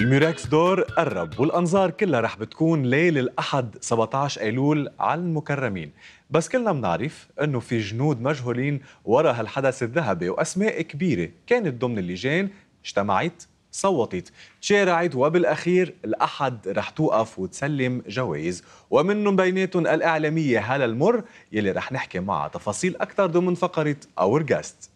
الميراكس دور قرب والأنظار كلها رح بتكون ليل الأحد 17 أيلول على المكرمين بس كلنا بنعرف أنه في جنود مجهولين وراء هالحدث الذهبي وأسماء كبيرة كانت ضمن اللجان اجتمعت صوتت تشارعت وبالأخير الأحد رح توقف وتسلم جوائز ومنهم بيناتهم الإعلامية هالة المر يلي رح نحكي معها تفاصيل أكثر ضمن فقرة أور جاست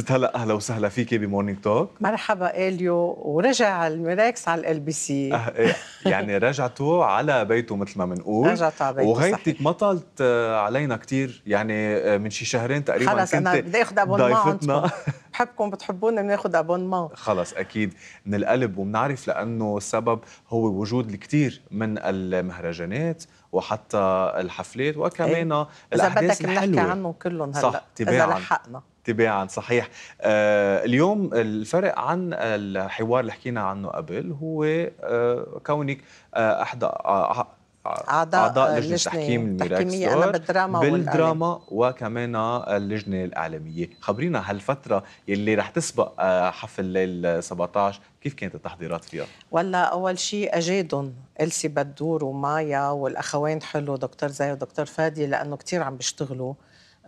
ست هلا اهلا وسهلا فيكي بمورنينج توك مرحبا اليو ورجع الميركس على ال بي أه، إيه، سي يعني رجعتوا على بيته مثل ما بنقول رجعت على بيته وغيبتك ما طالت علينا كثير يعني من شي شهرين تقريبا خلص انا بدي اخذ ابونمون بحبكم بتحبونا بناخذ ابونمون خلص اكيد من القلب وبنعرف لانه السبب هو وجود الكثير من المهرجانات وحتى الحفلات وكمان إيه؟ الاحداث اللي اذا بدك نحكي عنهم كلهم هلا صح تباعا اذا لحقنا تباعا صحيح آه اليوم الفرق عن الحوار اللي حكينا عنه قبل هو آه كونك آه احدى آه اعضاء, أعضاء لجنه التحكيم الميراكسي انا بالدراما بالدراما وكمان اللجنه الاعلاميه خبرينا هالفتره يلي رح تسبق آه، حفل ليل 17 كيف كانت التحضيرات فيها ولا اول شيء اجادهم السي بدور ومايا والاخوين حلو دكتور زي ودكتور فادي لانه كثير عم بيشتغلوا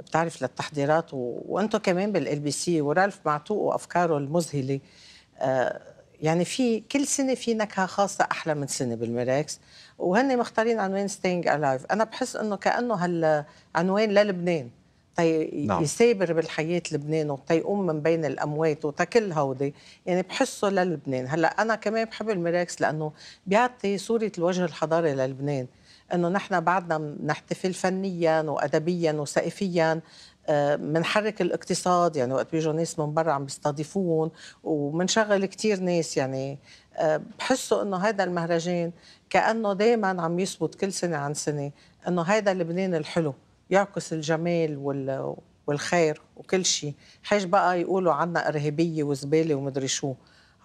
بتعرف للتحضيرات و... وانتم كمان بالال بي سي ورالف معتوق وافكاره المذهله آه يعني في كل سنه في نكهه خاصه احلى من سنه بالميراكس وهن مختارين عنوان ستينج الايف انا بحس انه كانه هالعنوان للبنان تي نعم. يسابر بالحياة لبنان وتيقوم من بين الأموات وتكل هودي يعني بحسه للبنان هلأ أنا كمان بحب الميراكس لأنه بيعطي صورة الوجه الحضاري للبنان انه نحن بعدنا نحتفل فنيا وادبيا وثقافيا منحرك الاقتصاد يعني وقت بيجوا ناس من برا عم بيستضيفون وبنشغل كثير ناس يعني آه، بحسوا انه هذا المهرجان كانه دائما عم يثبت كل سنه عن سنه انه هذا لبنان الحلو يعكس الجمال وال والخير وكل شيء حاج بقى يقولوا عنا إرهابية وزبالة ومدري شو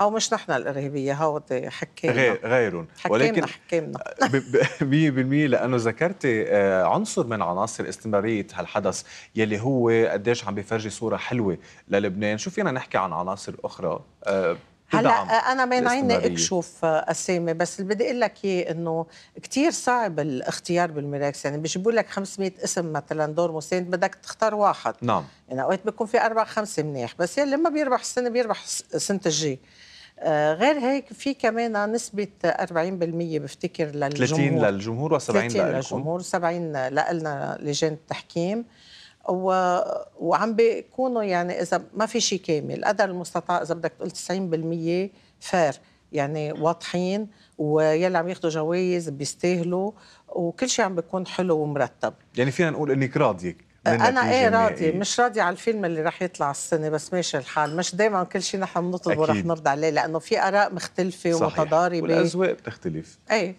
او مش نحن الارهابيه هود حكينا غير غيرهم ولكن حكينا 100% لانه ذكرتي آه، عنصر من عناصر استمراريه هالحدث يلي هو قديش عم بيفرجي صوره حلوه للبنان شو فينا نحكي عن عناصر اخرى آه، هلا انا مانعيني اكشف آه، اسامي بس اللي بدي اقول لك اياه انه كثير صعب الاختيار بالمراكز يعني بيجيبوا لك 500 اسم مثلا دور مساند بدك تختار واحد نعم يعني اوقات بيكون في اربع خمسه منيح بس يلي ما بيربح السنه بيربح سنه الجي آه، غير هيك في كمان نسبة 40% بفتكر للجمهور 30 للجمهور و70 30 للجمهور 70 لنا لجان التحكيم و... وعم بيكونوا يعني اذا ما في شيء كامل قدر المستطاع اذا بدك تقول 90% فير يعني واضحين ويلي عم ياخذوا جوائز بيستاهلوا وكل شيء عم بيكون حلو ومرتب يعني فينا نقول انك راضيه انا ايه راضي إيه؟ مش راضي على الفيلم اللي رح يطلع السنه بس ماشي الحال مش دائما كل شيء نحن بنطلبه رح نرضى عليه لانه في اراء مختلفه ومتضاربه والاذواق بتختلف ايه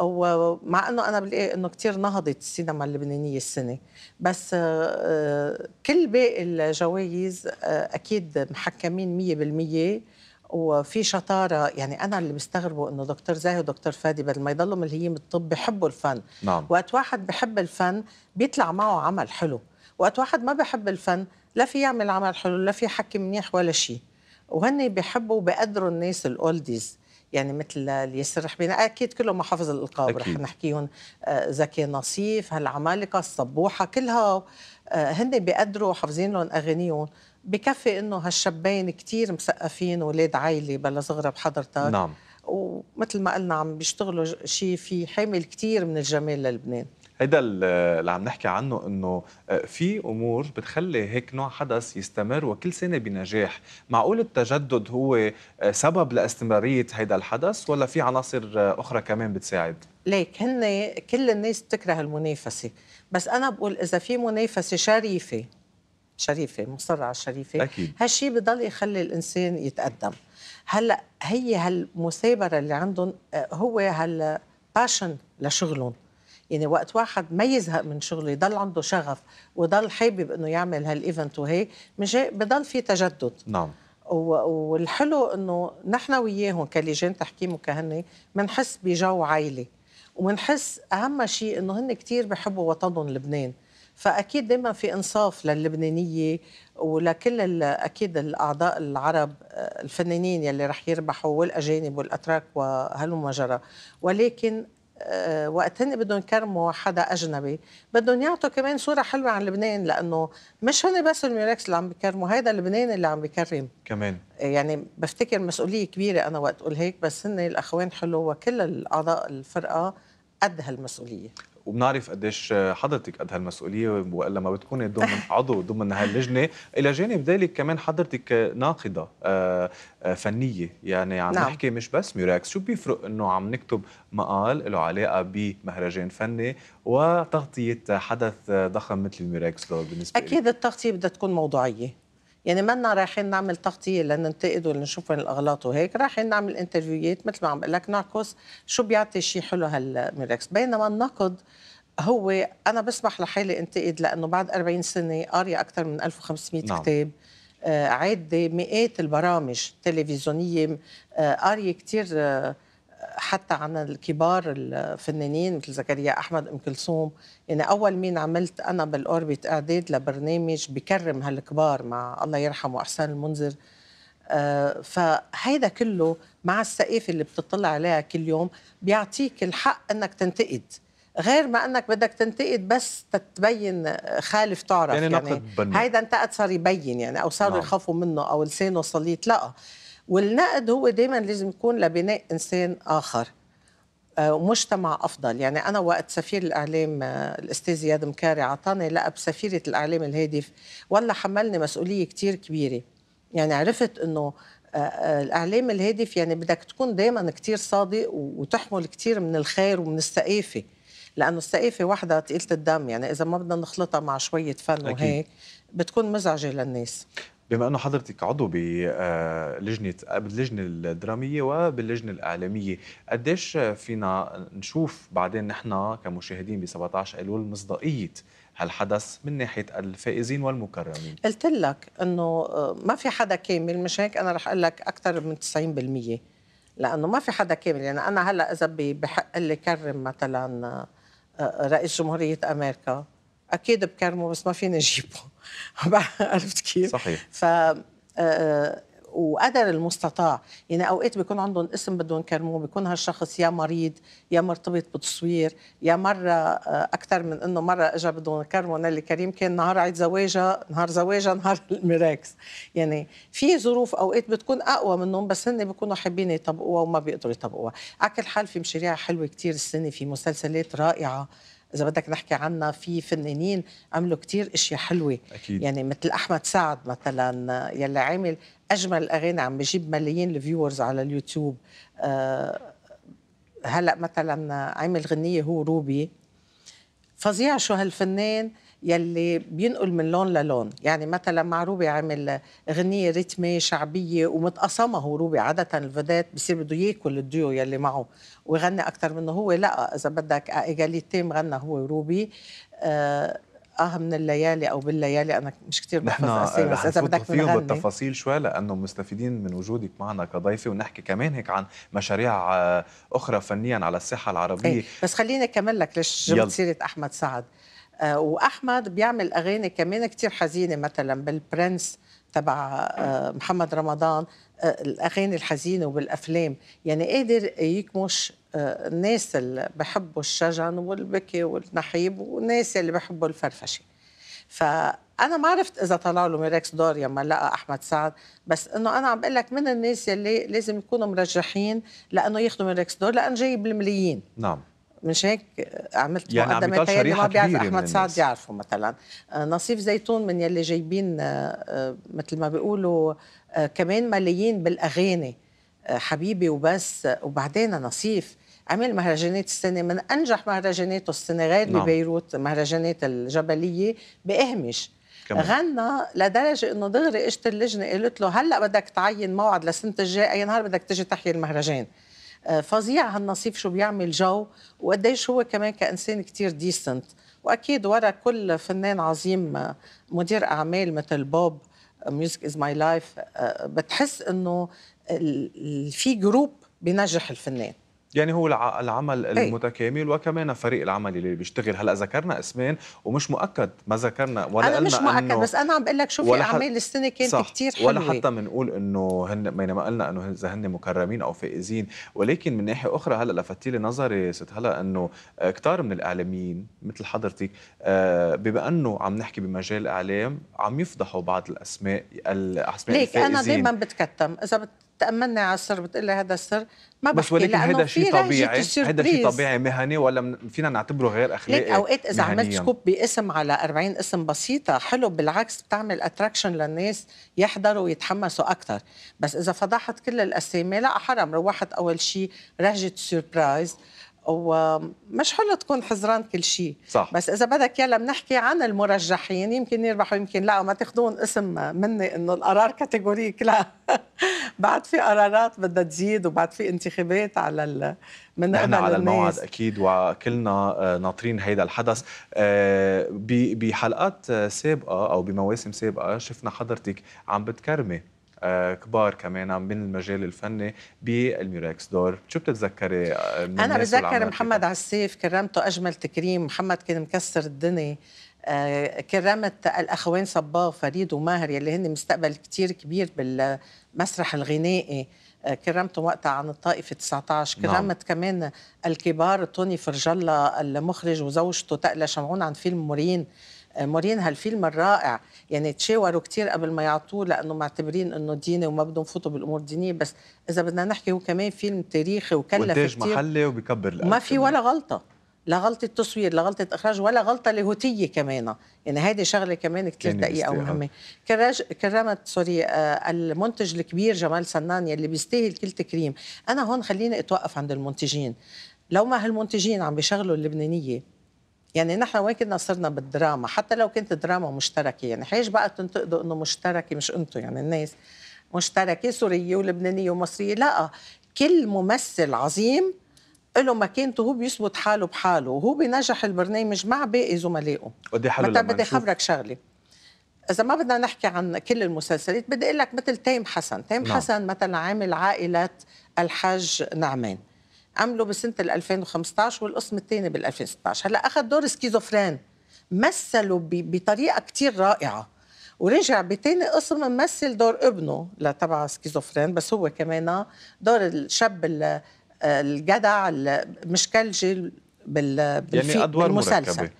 ومع انه انا بلاقي انه كثير نهضت السينما اللبنانيه السنه بس آه، آه، كل باقي الجوائز آه، اكيد محكمين 100% وفي شطاره يعني انا اللي بستغربه انه دكتور زاهي ودكتور فادي بدل ما يضلوا ملهيين بالطب بحبوا الفن نعم. وقت واحد بحب الفن بيطلع معه عمل حلو وقت واحد ما بحب الفن لا في يعمل عمل حلو لا في حكي منيح ولا شيء وهن بيحبوا وبقدروا الناس الاولديز يعني مثل اليسر رحبينا اكيد كلهم محافظ الالقاب رح نحكيهم آه، زكي نصيف هالعمالقه الصبوحه كلها آه، هن بيقدروا حافظين لهم اغانيهم بكفي انه هالشابين كثير مثقفين اولاد عائله بلا صغرى بحضرتك نعم ومثل ما قلنا عم بيشتغلوا شيء في حامل كثير من الجمال للبنان هيدا اللي عم نحكي عنه انه آه، في امور بتخلي هيك نوع حدث يستمر وكل سنه بنجاح، معقول التجدد هو آه، سبب لاستمراريه هيدا الحدث ولا في عناصر آه، اخرى كمان بتساعد؟ ليك هن كل الناس بتكره المنافسه، بس انا بقول اذا في منافسه شريفه شريفه مصره على الشريفه اكيد هالشيء بضل يخلي الانسان يتقدم هلا هي هالمثابره اللي عندهم آه، هو هالباشن لشغلهم يعني وقت واحد ما يزهق من شغله يضل عنده شغف وضل حابب انه يعمل هالايفنت وهي بضل في تجدد نعم والحلو انه نحن وياهم كلجان تحكيم وكهنه بنحس بجو عائلي وبنحس اهم شيء انه هن كثير بحبوا وطنهم لبنان فاكيد دائما في انصاف للبنانيه ولكل اكيد الاعضاء العرب آه، الفنانين يلي رح يربحوا والاجانب والاتراك وهلم جرى ولكن آه، وقت هن بدهم يكرموا حدا اجنبي بدهم يعطوا كمان صوره حلوه عن لبنان لانه مش هن بس الميركس اللي عم بيكرموا هذا لبنان اللي عم بيكرم كمان يعني بفتكر مسؤوليه كبيره انا وقت اقول هيك بس هن الاخوان حلو وكل الاعضاء الفرقه قد هالمسؤوليه وبنعرف قديش حضرتك قد هالمسؤوليه ولما بتكوني ضمن عضو ضمن هاللجنه الى جانب ذلك كمان حضرتك ناقده آه، آه، فنيه يعني عم نعم. نحكي مش بس ميراكس شو بيفرق انه عم نكتب مقال له علاقه بمهرجان فني وتغطيه حدث ضخم مثل الميراكس بالنسبه اكيد التغطيه بدها تكون موضوعيه يعني منا رايحين نعمل تغطيه لننتقد ولنشوف وين الاغلاط وهيك رايحين نعمل انترفيوهات مثل ما عم بقول لك نعكس شو بيعطي شيء حلو هالميركس بينما النقد هو انا بسمح لحالي انتقد لانه بعد 40 سنه قاريه اكثر من 1500 نعم. كتاب آه، عدة مئات البرامج التلفزيونية آه، قارية كثير آه، حتى عن الكبار الفنانين مثل زكريا احمد ام كلثوم يعني اول مين عملت انا بالاوربت اعداد لبرنامج بكرم هالكبار مع الله يرحمه احسان المنذر آه، فهيدا كله مع السقيفه اللي بتطلع عليها كل يوم بيعطيك الحق انك تنتقد غير ما انك بدك تنتقد بس تتبين خالف تعرف يعني, يعني هيدا انتقد صار يبين يعني او صاروا نعم. يخافوا منه او لسانه صليت لا والنقد هو دايما لازم يكون لبناء انسان اخر ومجتمع آه، افضل يعني انا وقت سفير الاعلام آه، الاستاذ زياد مكاري اعطاني لقب سفيره الاعلام الهادف والله حملني مسؤوليه كثير كبيره يعني عرفت انه آه، الاعلام الهادف يعني بدك تكون دائما كثير صادق وتحمل كثير من الخير ومن الثقافه لانه الثقافه وحدها ثقيله الدم يعني اذا ما بدنا نخلطها مع شويه فن وهيك بتكون مزعجه للناس بما انه حضرتك عضو بلجنه آه، باللجنه الدراميه وباللجنه الاعلاميه، قديش فينا نشوف بعدين نحن كمشاهدين ب 17 ايلول مصداقيه هالحدث من ناحيه الفائزين والمكرمين قلت لك انه آه، ما في حدا كامل مش هيك انا رح اقول لك اكثر من 90% لانه ما في حدا كامل يعني انا هلا اذا بحق لي كرم مثلا آه، رئيس جمهوريه امريكا اكيد بكرمه بس ما فيني اجيبه عرفت كيف؟ صحيح ف آه، آه، وقدر المستطاع يعني اوقات بيكون عندهم اسم بدهم يكرموه بيكون هالشخص يا مريض يا مرتبط بتصوير يا مره آه، اكثر من انه مره اجى بدهم يكرموا نالي كريم كان نهار عيد زواجها نهار زواجها نهار الميراكس يعني في ظروف اوقات بتكون اقوى منهم بس هن بيكونوا حابين يطبقوها وما بيقدروا يطبقوها على كل حال في مشاريع حلوه كثير السنه في مسلسلات رائعه اذا بدك نحكي عنها في فنانين عملوا كتير اشياء حلوه أكيد. يعني مثل احمد سعد مثلا يلي عامل اجمل اغاني عم بجيب ملايين الفيورز على اليوتيوب أه هلا مثلا عامل غنيه هو روبي فظيع شو هالفنان يلي بينقل من لون للون يعني مثلا مع روبي عمل اغنيه رتمة شعبيه ومتقسمه هو روبي عاده الفدات بصير بده ياكل الديو يلي معه ويغني اكثر منه هو لا اذا بدك ايجاليتي مغنى هو وروبي آه،, آه من الليالي او بالليالي انا مش كثير نحن اسامي بس اذا بدك فيهم بالتفاصيل شوي لانه مستفيدين من وجودك معنا كضيفه ونحكي كمان هيك عن مشاريع آه، اخرى فنيا على الساحه العربيه إيه، بس خليني اكمل لك ليش جبت سيره احمد سعد آه، واحمد بيعمل اغاني كمان كتير حزينه مثلا بالبرنس تبع آه، محمد رمضان آه، الاغاني الحزينه وبالافلام يعني قادر يكمش الناس اللي بحبوا الشجن والبكي والنحيب والناس اللي بحبوا الفرفشه فانا ما عرفت اذا طلع له ميركس دور لما لقى احمد سعد بس انه انا عم بقول لك من الناس اللي لازم يكونوا مرجحين لانه ياخذوا ميركس دور لان جايب الملايين نعم مش هيك آه، عملت يعني مقدمه يعني ما بيعرف احمد سعد يعرفه مثلا آه، نصيف زيتون من يلي جايبين آه، مثل ما بيقولوا كمان ماليين بالاغاني حبيبي وبس وبعدين نصيف عمل مهرجانات السنه من انجح مهرجاناته السنه غير نعم. ببيروت مهرجانات الجبليه باهمش كمان. غنى لدرجه انه دغري اجت اللجنه قالت له هلا بدك تعين موعد لسنه الجاي اي نهار بدك تجي تحيي المهرجان آه، فظيع هالنصيف شو بيعمل جو وقديش هو كمان كانسان كتير ديسنت واكيد ورا كل فنان عظيم آه، مدير اعمال مثل بوب ميوزك از ماي لايف بتحس انه في جروب بينجح الفنان يعني هو العمل إيه. المتكامل وكمان فريق العمل اللي بيشتغل هلا ذكرنا اسمين ومش مؤكد ما ذكرنا ولا انا مش مؤكد إنه بس انا عم بقول لك شو في اعمال السنه كانت كثير حلوه ولا حتى بنقول انه هن بينما يعني قلنا انه اذا هن مكرمين او فائزين ولكن من ناحيه اخرى هلا لفتي لي نظري ست هلا انه كثار من الاعلاميين مثل حضرتك آه، بما انه عم نحكي بمجال الاعلام عم يفضحوا بعض الاسماء الاسماء ليك الفائزين. انا دائما بتكتم اذا بت تأمني على السر بتقول هذا السر ما بس ولكن هذا شيء طبيعي هذا شيء طبيعي مهني ولا فينا نعتبره غير اخلاقي ليك اوقات اذا مهنياً. عملت سكوب باسم على 40 اسم بسيطه حلو بالعكس بتعمل اتراكشن للناس يحضروا ويتحمسوا اكثر بس اذا فضحت كل الاسامي لا حرام روحت اول شيء رهجه سيربرايز ومش حلو تكون حزران كل شيء صح. بس اذا بدك يلا بنحكي عن المرجحين يمكن يربحوا يمكن لا وما تاخذون اسم مني انه القرار كاتيجوريك لا بعد في قرارات بدها تزيد وبعد في انتخابات على ال... من نحن على الموعد اكيد وكلنا آه، ناطرين هيدا الحدث آه، بحلقات آه، سابقه او بمواسم سابقه شفنا حضرتك عم بتكرمي آه، كبار كمان من المجال الفني بالميراكس دور شو بتتذكري آه، من انا بتذكر محمد عسيف كرمته اجمل تكريم محمد كان مكسر الدنيا آه، كرمت الاخوين صباه وفريد وماهر يلي هن مستقبل كتير كبير بالمسرح الغنائي كرمتهم وقتها عن الطائفة 19 كرمت نعم. كمان الكبار توني فرجلة المخرج وزوجته تقلى شمعون عن فيلم مورين مورين هالفيلم الرائع يعني تشاوروا كثير قبل ما يعطوه لانه معتبرين انه ديني وما بدهم يفوتوا بالامور الدينيه بس اذا بدنا نحكي هو كمان فيلم تاريخي وكلف كثير محلي وبكبر ما في ولا غلطه لا غلطه تصوير لا غلطه اخراج ولا غلطه لاهوتيه كمان يعني هذه شغله كمان كثير يعني دقيقه ومهمه كرج... كرمت سوري آه، المنتج الكبير جمال سنان يلي بيستاهل كل تكريم انا هون خليني اتوقف عند المنتجين لو ما هالمنتجين عم بيشغلوا اللبنانيه يعني نحن وين كنا صرنا بالدراما حتى لو كانت دراما مشتركه يعني حيش بقى تنتقدوا انه مشتركه مش انتم يعني الناس مشتركه سوريه ولبنانيه ومصريه لا كل ممثل عظيم له مكانته هو بيثبت حاله بحاله وهو بينجح البرنامج مع باقي زملائه ودي حلو متى بدي خبرك شغله اذا ما بدنا نحكي عن كل المسلسلات بدي اقول لك مثل تيم حسن تيم نعم. حسن مثلا عامل عائله الحاج نعمان عمله بسنه 2015 والقسم الثاني بال 2016 هلا اخذ دور سكيزوفرين مثله بطريقه كتير رائعه ورجع بتاني قسم ممثل دور ابنه لتبع سكيزوفرين بس هو كمان دور الشاب الجدع المشكلجي بالفي يعني ادوار بالمسلسل مركبة.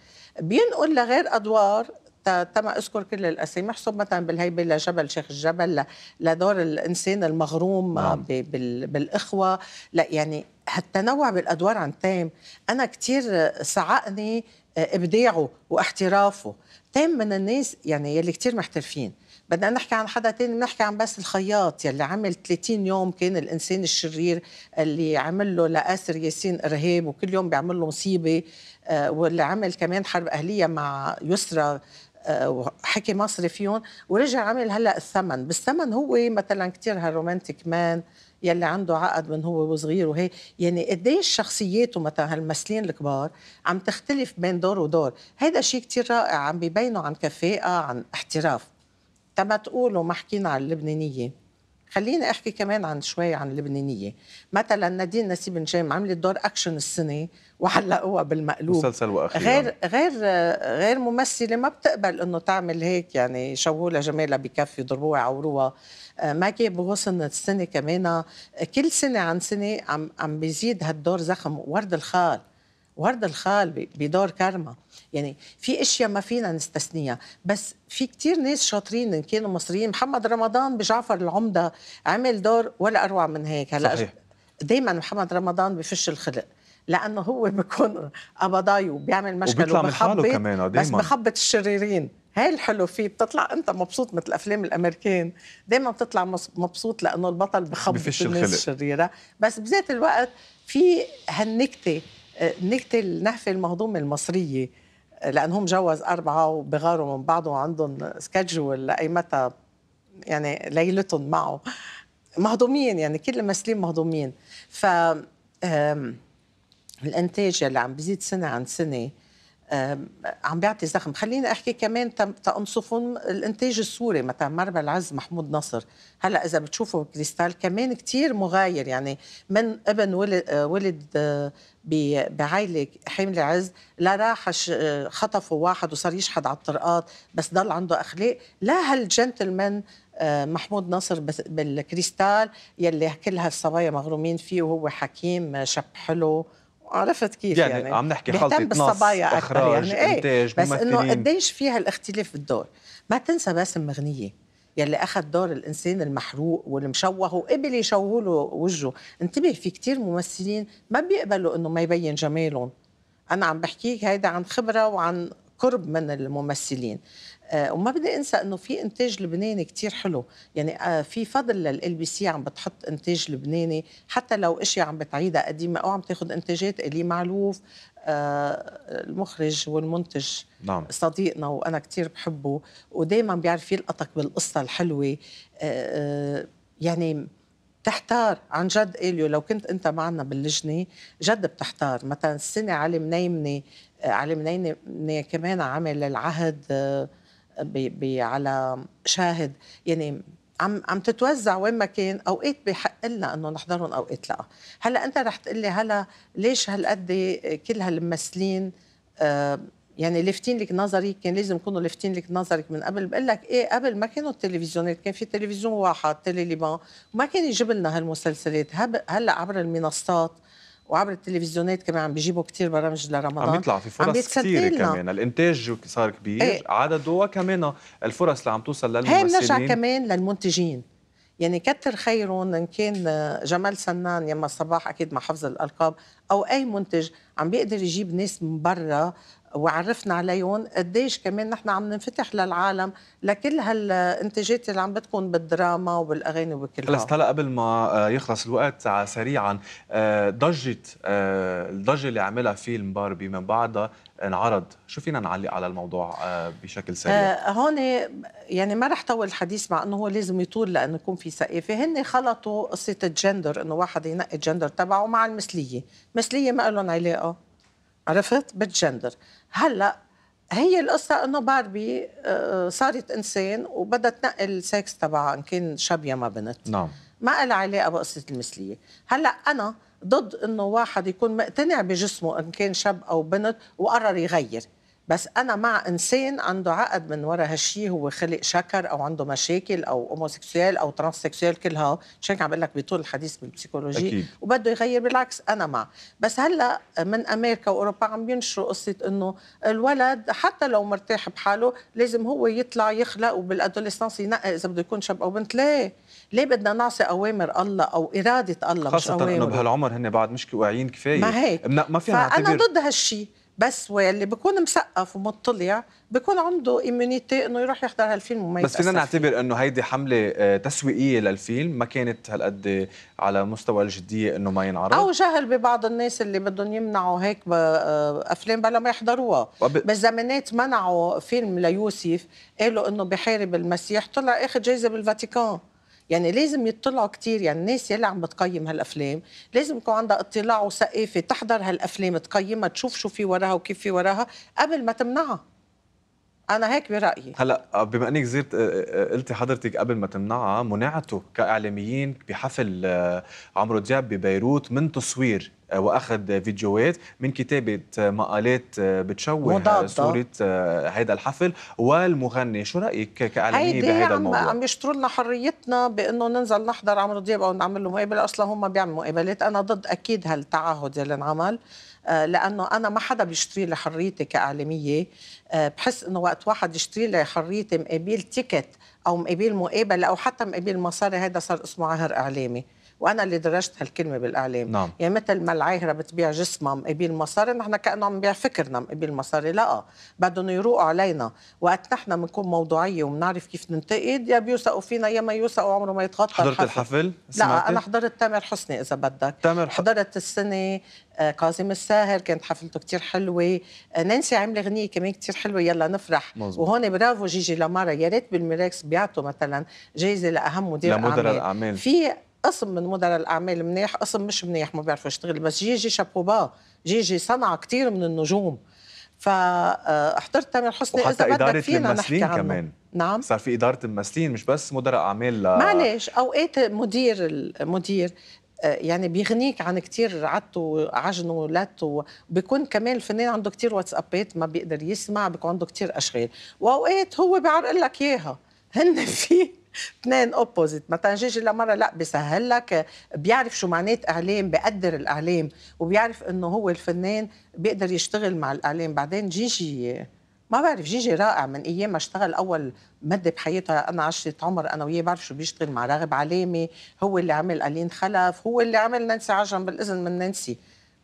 بينقل لغير ادوار تم اذكر كل الاسامي محسوب مثلا بالهيبه لجبل شيخ الجبل لدور الانسان المغروم نعم. بالاخوه لا يعني هالتنوع بالادوار عن تام انا كثير صعقني آه، ابداعه واحترافه تام من الناس يعني يلي كثير محترفين بدنا نحكي عن حدا تاني بنحكي عن بس الخياط يلي عمل 30 يوم كان الانسان الشرير اللي عمل له لاسر ياسين ارهاب وكل يوم بيعمل له مصيبه آه، واللي عمل كمان حرب اهليه مع يسرى وحكي مصري فيهم ورجع عمل هلا الثمن بالثمن هو مثلا كثير هالرومانتيك مان يلي عنده عقد من هو وصغير وهي يعني قديش شخصياته مثلا هالممثلين الكبار عم تختلف بين دور ودور هذا شيء كثير رائع عم ببينوا عن كفاءه عن احتراف تما تقولوا ما حكينا على اللبنانيه خليني احكي كمان عن شوي عن اللبنانيه مثلا نادين نسيب نجام عملت دور اكشن السنه وحلقوها بالمقلوب مسلسل واخيرا غير غير غير ممثله ما بتقبل انه تعمل هيك يعني شوهوا لها جمالها بكفي ضربوها عوروها آه، ماكي بغصن السنه كمان آه، كل سنه عن سنه عم عم بيزيد هالدور زخم ورد الخال ورد الخال بدور كارما يعني في اشياء ما فينا نستثنيها بس في كتير ناس شاطرين ان كانوا مصريين محمد رمضان بجعفر العمده عمل دور ولا اروع من هيك هلا دائما محمد رمضان بفش الخلق لانه هو بيكون قبضاي وبيعمل مشكل وبخبط كمان آه، بس بخبط الشريرين هاي الحلو فيه بتطلع انت مبسوط مثل افلام الامريكان دائما بتطلع مبسوط لانه البطل بخبط الناس الخلق. الشريره بس بذات الوقت في هالنكته نقتل نحفي المهضومه المصريه لانهم جوز اربعه وبغاروا من بعض وعندهم سكجول لاي متى يعني ليلتهم معه مهضومين يعني كل الممثلين مهضومين ف الانتاج اللي عم بيزيد سنه عن سنه عم بيعطي زخم خليني احكي كمان تأنصفهم الانتاج السوري مثلا مربع العز محمود نصر هلا اذا بتشوفوا كريستال كمان كثير مغاير يعني من ابن ولد آه، ولد آه، بعائله حاملة عز لا راح آه، خطفوا واحد وصار يشحد على الطرقات بس ضل عنده اخلاق لا هالجنتلمان محمود نصر بالكريستال يلي كل هالصبايا مغرومين فيه وهو حكيم شاب حلو عرفت كيف يعني, يعني عم نحكي خلطة بالصبايا اكثر يعني ايه انتاج بس انه قديش فيها الاختلاف بالدور ما تنسى باسم مغنيه يلي اخذ دور الانسان المحروق والمشوه وقبل يشوهوا له وجهه انتبه في كتير ممثلين ما بيقبلوا انه ما يبين جمالهم انا عم بحكيك هيدا عن خبره وعن قرب من الممثلين آه، وما بدي انسى انه في انتاج لبناني كتير حلو يعني آه، في فضل للال بي سي عم بتحط انتاج لبناني حتى لو اشياء عم بتعيدها قديمه او عم تاخذ انتاجات الي معلوف آه، المخرج والمنتج نعم. صديقنا وانا كتير بحبه ودائما بيعرف يلقطك بالقصه الحلوه يعني بتحتار عن جد اليو لو كنت انت معنا باللجنه جد بتحتار مثلا السنه علي منيمني علي منيني كمان عمل العهد آه، بي بي على شاهد يعني عم عم تتوزع وين ما كان اوقات بحق لنا انه نحضرهم اوقات لا هلا انت رح تقول لي هلا ليش هالقد كل هالممثلين آه، يعني لافتين لك نظري كان لازم يكونوا لافتين لك نظرك من قبل بقول لك ايه قبل ما كانوا التلفزيونات كان في تلفزيون واحد تيلي ليبان وما كان يجيب لنا هالمسلسلات هلا عبر المنصات وعبر التلفزيونات كمان عم بيجيبوا كتير برامج لرمضان عم يطلع في فرص كثيره كمان الانتاج صار كبير ايه. عدده وكمان الفرص اللي عم توصل للممثلين هي بنرجع كمان للمنتجين يعني كتر خيرهم ان كان جمال سنان يما صباح اكيد مع حفظ الالقاب او اي منتج عم بيقدر يجيب ناس من برا وعرفنا عليهم قديش كمان نحن عم ننفتح للعالم لكل هالانتاجات اللي عم بتكون بالدراما وبالاغاني وبكل خلص هلا قبل ما آه، يخلص الوقت آه، سريعا آه، ضجه الضجه اللي عملها فيلم باربي من بعدها انعرض شو فينا نعلق على الموضوع بشكل سريع هون يعني ما رح طول الحديث مع انه هو لازم يطول لانه يكون في ثقافه هن خلطوا قصه الجندر انه واحد ينقي الجندر تبعه مع المثليه المثليه ما لهم علاقه عرفت بتجندر هلا هي القصة إنه باربي آه، صارت إنسان وبدها تنقي السكس تبعها إن كان شاب يا ما بنت نعم ما لها علاقة بقصة المثلية هلا أنا ضد إنه واحد يكون مقتنع بجسمه إن كان شاب أو بنت وقرر يغير بس انا مع انسان عنده عقد من ورا هالشيء هو خلق شكر او عنده مشاكل او اوموسيكسوال او ترانسكسوال كلها هو عشان عم بقول لك بطول الحديث بالبسيكولوجي أكيد. وبده يغير بالعكس انا مع بس هلا من امريكا واوروبا عم بينشروا قصه انه الولد حتى لو مرتاح بحاله لازم هو يطلع يخلق وبالادوليسانس ينقي اذا بده يكون شاب او بنت ليه ليه بدنا نعصي اوامر الله او اراده الله خاصه مش أوامر. انه بهالعمر هن بعد مش واعيين كفايه ما هيك ما فينا فانا ضد هالشيء بس واللي بيكون مسقف ومطلع بيكون عنده ايميونيتي انه يروح يحضر هالفيلم وما بس فينا نعتبر انه هيدي حمله آه، تسويقيه للفيلم ما كانت هالقد على مستوى الجديه انه ما ينعرض او جهل ببعض الناس اللي بدهم يمنعوا هيك آه، افلام بلا ما يحضروها وب... بالزمانات منعوا فيلم ليوسف قالوا انه بحارب المسيح طلع اخذ جايزه بالفاتيكان يعني لازم يطلعوا كثير يعني الناس يلي عم بتقيم هالافلام لازم يكون عندها اطلاع وثقافه تحضر هالافلام تقيمها تشوف شو في وراها وكيف في وراها قبل ما تمنعها انا هيك برايي هلا آه، بما انك زرت آه، آه، قلتي حضرتك قبل ما تمنعها مناعته كاعلاميين بحفل عمرو دياب ببيروت من تصوير واخذ فيديوهات من كتابه مقالات آه، بتشوه مضادة. صوره هذا آه، الحفل والمغني شو رايك كاعلاميه بهذا الموضوع عم يشتروا لنا حريتنا بانه ننزل نحضر عمرو دياب او نعمل له مقابله اصلا هم بيعملوا مقابلات انا ضد اكيد هالتعهد اللي انعمل آه، لانه انا ما حدا بيشتري لي حريتي كاعلاميه بحس انه وقت واحد يشتري لي حريتي مقابل تيكت او مقابل مقابله او حتى مقابل مصاري هذا صار اسمه عهر اعلامي وانا اللي درجت هالكلمه بالاعلام نعم. يعني مثل ما العاهره بتبيع جسمها مقابل مصاري نحن كانه عم نبيع فكرنا مقابل مصاري لا بدهم يروقوا علينا وقت نحن بنكون موضوعيه وبنعرف كيف ننتقد يا بيوثقوا فينا يا ما يوثقوا عمره ما يتغطى حضرت الحفل؟ لا انا حضرت تامر حسني اذا بدك تامر ح... حضرت السنه كاظم آه، الساهر كانت حفلته كتير حلوة آه، نانسي عاملة غنية كمان كتير حلوة يلا نفرح مزبوط. وهون برافو جيجي لمارا يا ريت بالميركس بيعطوا مثلا جايزة لأهم مدير أعمال في قسم من مدراء الاعمال منيح قسم مش منيح ما بيعرفوا يشتغل بس جي جي شابوبا جي جي صنع كثير من النجوم فاحضرت آه، تامر حسني وحتى اذا بدك فينا نحكي عنه كمان نعم صار في اداره الممثلين مش بس مدراء اعمال معلش اوقات مدير المدير آه، يعني بيغنيك عن كثير عدت وعجن ولت وبيكون كمان الفنان عنده كثير واتسابات ما بيقدر يسمع بيكون عنده كثير اشغال واوقات هو بيعرق لك اياها هن في اثنين اوبوزيت ما تنجيجي لمرة لا بيسهل لك بيعرف شو معنات اعلام بقدر الاعلام وبيعرف انه هو الفنان بيقدر يشتغل مع الاعلام بعدين جيجي ما بعرف جيجي رائع من ايام ما اشتغل اول مده بحياتها انا عشرة عمر انا وياه بعرف شو بيشتغل مع راغب علامه هو اللي عمل الين خلف هو اللي عمل نانسي عجم بالاذن من نانسي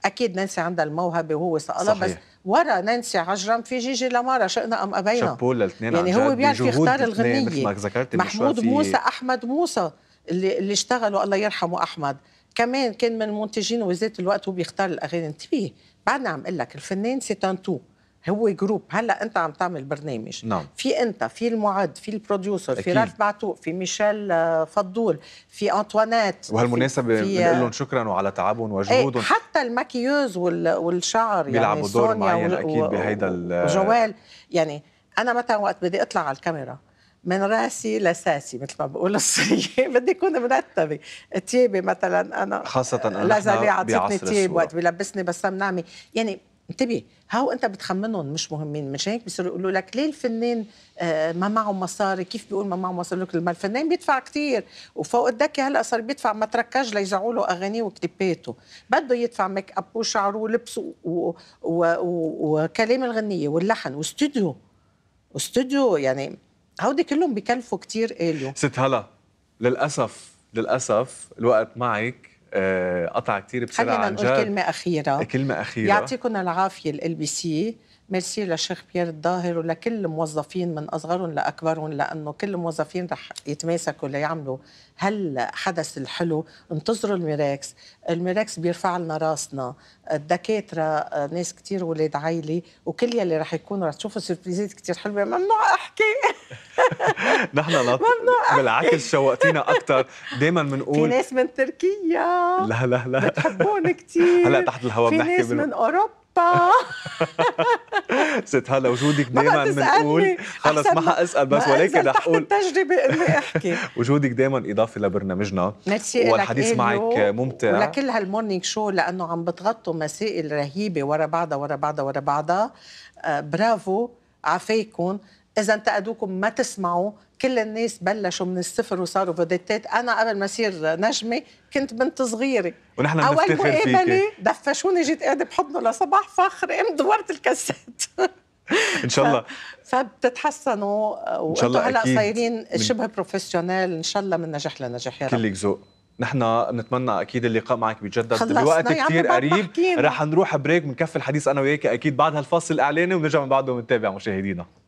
اكيد نانسي عندها الموهبه وهو سقلها بس ورا نانسي عجرم في جيجي لمارا شئنا ام ابينا شابو للاثنين يعني هو بيعرف يختار الاغنيه محمود موسى احمد موسى اللي, اللي اشتغلوا الله يرحمه احمد كمان كان من المنتجين وذات الوقت هو بيختار الاغاني انتبه بعدنا عم اقول لك الفنان سي تو هو جروب هلا انت عم تعمل برنامج نعم. في انت في المعد في البروديوسر في رالف معتوق في ميشيل آه، فضول في انطوانات وهالمناسبه آه، بنقول لهم شكرا وعلى تعبهم وجهودهم إيه، حتى الماكيوز والشعر يعني بيلعبوا يعني دور معين اكيد بهيدا جوال يعني انا مثلا وقت بدي اطلع على الكاميرا من راسي لساسي مثل ما بقول الصيني بدي اكون مرتبه تيابي مثلا انا خاصه انا لازم عطيتني ثياب وقت بلبسني بسام نعمه يعني انتبه هاو انت بتخمنهم مش مهمين مش هيك بيصيروا يقولوا لك ليه الفنان آه، ما معه مصاري كيف بيقول ما معه مصاري لك ما الفنان بيدفع كثير وفوق الدكه هلا صار بيدفع ما تركج ليزعوا له اغانيه وكليباته بده يدفع ميك اب وشعره ولبسه وكلام الغنيه واللحن واستوديو استوديو يعني هودي كلهم بكلفوا كثير اليو ست هلا للاسف للاسف الوقت معك آه، قطع كتير بسرعه خلينا نقول كلمه اخيره كلمه اخيره يعطيكم العافيه ال بي سي ميرسي للشيخ بيير الظاهر ولكل الموظفين من اصغرهم لاكبرهم لانه كل الموظفين رح يتماسكوا ليعملوا هالحدث الحلو انتظروا الميراكس الميراكس بيرفع لنا راسنا الدكاتره ناس كثير ولاد عائله وكل يلي رح يكونوا رح تشوفوا سربريزات كثير حلوه ممنوع احكي نحن أحكي. بالعكس شوقتينا اكثر دائما بنقول في ناس من تركيا لا لا لا بتحبون كثير هلا تحت الهواء بنحكي في ناس من اوروبا با ست هلا وجودك دائما بنقول خلص ما حاسال بس ولكن رح اقول تجربه إيه، اني احكي وجودك دائما اضافه لبرنامجنا والحديث معك ممتع ولكل هالمورنينج شو لانه عم بتغطوا مسائل رهيبه ورا بعضها ورا بعضها ورا بعضها آه برافو عافيكم اذا انتقدوكم ما تسمعوا كل الناس بلشوا من الصفر وصاروا فوديتات انا قبل ما اصير نجمه كنت بنت صغيره ونحن اول مقابله دفشوني جيت قاعده بحضنه لصباح فخر قمت دورت الكاسيت ان شاء الله فبتتحسنوا وانتم هلا صايرين شبه بروفيشنال ان شاء الله من نجاح لنجاح يا رب كلك ذوق نحن بنتمنى اكيد اللقاء معك بيتجدد بوقت كثير قريب رح نروح بريك بنكفي الحديث انا وياك اكيد بعد هالفاصل الاعلاني وبنرجع من بعده بنتابع مشاهدينا